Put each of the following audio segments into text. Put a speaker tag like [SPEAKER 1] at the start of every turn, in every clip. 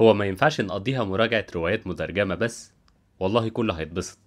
[SPEAKER 1] هو ما ينفعش نقضيها مراجعة روايات مترجمة بس والله كله هيتبسط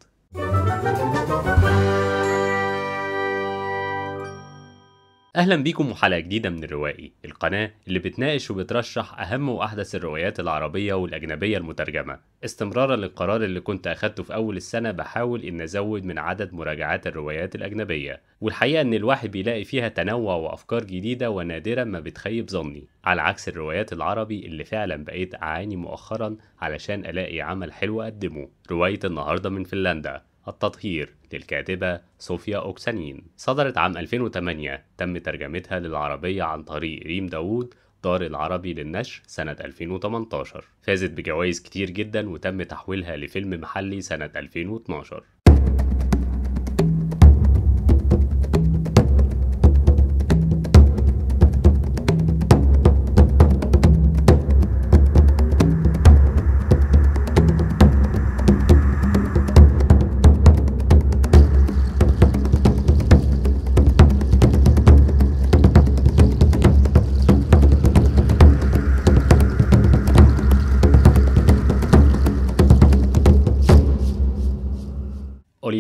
[SPEAKER 1] اهلا بيكم وحلقه جديده من الروائي القناه اللي بتناقش وبترشح اهم واحدث الروايات العربيه والاجنبيه المترجمه استمرارا للقرار اللي كنت اخدته في اول السنه بحاول ان ازود من عدد مراجعات الروايات الاجنبيه والحقيقه ان الواحد بيلاقي فيها تنوع وافكار جديده ونادرا ما بتخيب ظني على عكس الروايات العربي اللي فعلا بقيت اعاني مؤخرا علشان الاقي عمل حلو اقدمه روايه النهارده من فنلندا التطهير للكاتبة صوفيا أوكسانين صدرت عام 2008 تم ترجمتها للعربية عن طريق ريم داوود دار العربي للنشر سنة 2018 فازت بجوائز كتير جدا وتم تحويلها لفيلم محلي سنة 2012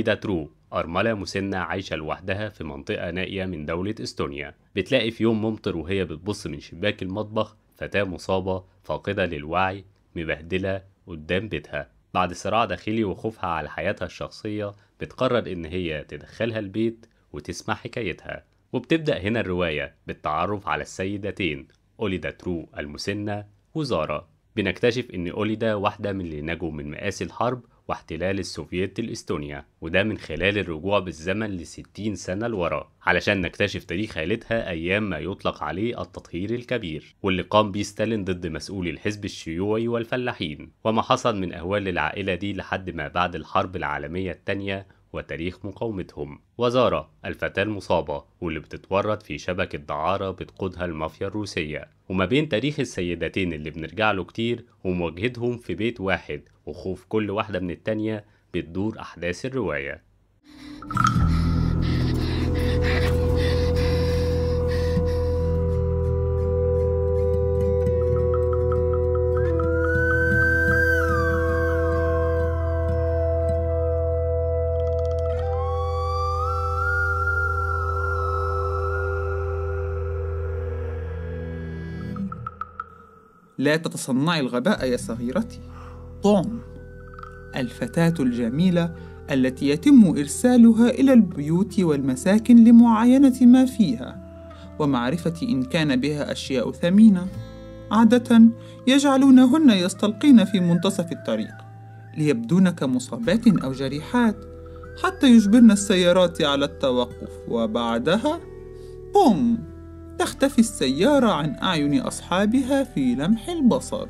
[SPEAKER 1] السيدة ترو أرملة مسنة عايشة لوحدها في منطقة نائية من دولة إستونيا بتلاقي في يوم ممطر وهي بتبص من شباك المطبخ فتاة مصابة فاقدة للوعي مبهدلة قدام بيتها بعد صراع داخلي وخوفها على حياتها الشخصية بتقرر إن هي تدخلها البيت وتسمع حكايتها وبتبدأ هنا الرواية بالتعرف على السيدتين أوليدا ترو المسنة وزارة بنكتشف إن أوليدا واحدة من اللي نجوا من مآسي الحرب واحتلال السوفيت لإستونيا وده من خلال الرجوع بالزمن ل 60 سنة لورا علشان نكتشف تاريخ عيلتها أيام ما يطلق عليه التطهير الكبير واللي قام بيه ستالين ضد مسؤولي الحزب الشيوعي والفلاحين وما حصل من أهوال العائلة دي لحد ما بعد الحرب العالمية الثانيه وتاريخ مقاومتهم وزارة الفتاة المصابة واللي بتتورط في شبكة دعارة بتقودها المافيا الروسية وما بين تاريخ السيدتين اللي بنرجع له كتير ومواجهتهم في بيت واحد وخوف كل واحدة من التانية بتدور أحداث الرواية
[SPEAKER 2] لا تتصنعي الغباء يا صغيرتي طوم الفتاة الجميلة التي يتم إرسالها إلى البيوت والمساكن لمعاينة ما فيها ومعرفة إن كان بها أشياء ثمينة عادة يجعلونهن يستلقين في منتصف الطريق ليبدون كمصابات أو جريحات حتى يجبرن السيارات على التوقف وبعدها بوم تختفي السيارة عن أعين أصحابها في لمح البصر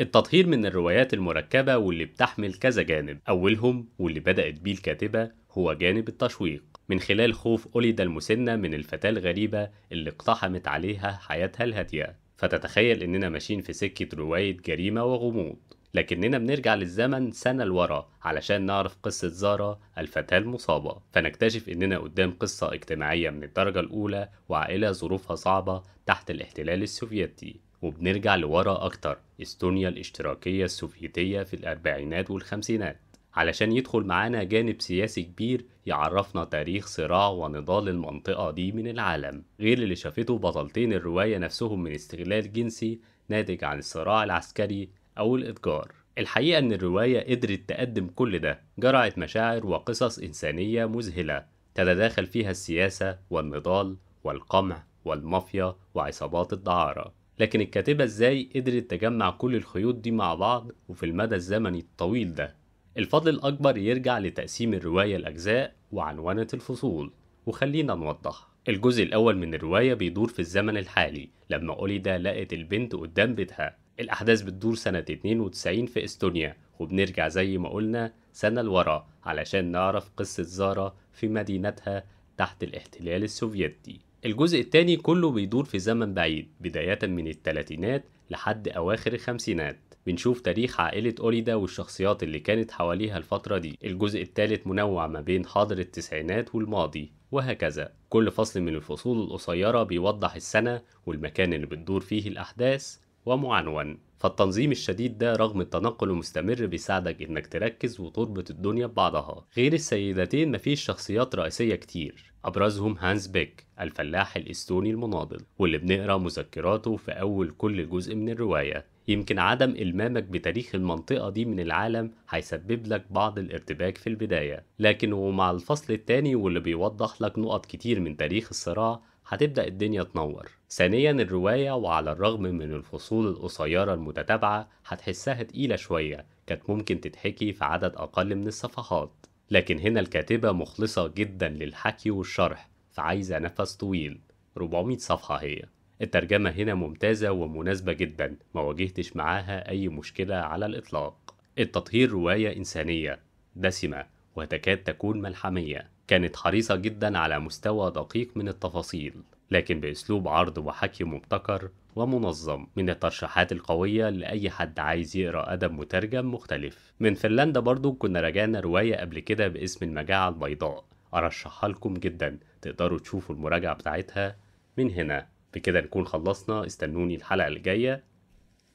[SPEAKER 1] التطهير من الروايات المركبة واللي بتحمل كذا جانب أولهم واللي بدأت بيه الكاتبة هو جانب التشويق من خلال خوف أوليدا المسنة من الفتاة الغريبة اللي اقتحمت عليها حياتها الهادية فتتخيل إننا ماشيين في سكة رواية جريمة وغموض لكننا بنرجع للزمن سنة لورا علشان نعرف قصة زارا الفتاة المصابة فنكتشف إننا قدام قصة اجتماعية من الدرجة الأولى وعائلة ظروفها صعبة تحت الاحتلال السوفيتي وبنرجع لورا أكتر إستونيا الاشتراكية السوفيتية في الأربعينات والخمسينات علشان يدخل معانا جانب سياسي كبير يعرفنا تاريخ صراع ونضال المنطقة دي من العالم غير اللي شافته بطلتين الرواية نفسهم من استغلال جنسي ناتج عن الصراع العسكري أو الإتجار الحقيقة إن الرواية قدرت تقدم كل ده جرعت مشاعر وقصص إنسانية مذهلة تتداخل فيها السياسة والنضال والقمع والمافيا وعصابات الدعارة لكن الكاتبة إزاي قدرت تجمع كل الخيوط دي مع بعض وفي المدى الزمني الطويل ده الفضل الأكبر يرجع لتقسيم الرواية لأجزاء وعنونة الفصول وخلينا نوضح الجزء الأول من الرواية بيدور في الزمن الحالي لما أوليدا لقت البنت قدام بيتها الأحداث بتدور سنة 92 في إستونيا وبنرجع زي ما قلنا سنة لورا علشان نعرف قصة زارا في مدينتها تحت الاحتلال السوفيتي الجزء الثاني كله بيدور في زمن بعيد بداية من الثلاثينات لحد أواخر الخمسينات بنشوف تاريخ عائلة أوليدا والشخصيات اللي كانت حواليها الفترة دي الجزء الثالث منوع ما بين حاضر التسعينات والماضي وهكذا كل فصل من الفصول القصيرة بيوضح السنة والمكان اللي بتدور فيه الأحداث ومعنون فالتنظيم الشديد ده رغم التنقل المستمر بيساعدك انك تركز وتربط الدنيا ببعضها غير السيدتين مفيش شخصيات رئيسية كتير أبرزهم هانز بيك الفلاح الإستوني المناضل واللي بنقرأ مذكراته في أول كل جزء من الرواية يمكن عدم إلمامك بتاريخ المنطقة دي من العالم هيسبب لك بعض الارتباك في البداية لكن ومع الفصل الثاني واللي بيوضح لك نقط كتير من تاريخ الصراع هتبدأ الدنيا تنور ثانيا الرواية وعلى الرغم من الفصول القصيرة المتتابعة هتحسها تقيلة شوية كانت ممكن تتحكي في عدد أقل من الصفحات لكن هنا الكاتبة مخلصة جدا للحكي والشرح فعايزة نفس طويل 400 صفحة هي الترجمة هنا ممتازة ومناسبة جدا ما واجهتش معاها أي مشكلة على الإطلاق التطهير رواية إنسانية دسمة وتكاد تكون ملحمية كانت حريصة جدا على مستوى دقيق من التفاصيل لكن بأسلوب عرض وحكي مبتكر ومنظم من الترشيحات القوية لأي حد عايز يقرأ أدب مترجم مختلف من فنلندا برضو كنا رجعنا رواية قبل كده باسم المجاعة البيضاء أرشحها لكم جدا تقدروا تشوفوا المراجعة بتاعتها من هنا بكده نكون خلصنا استنوني الحلقة الجاية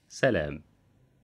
[SPEAKER 1] سلام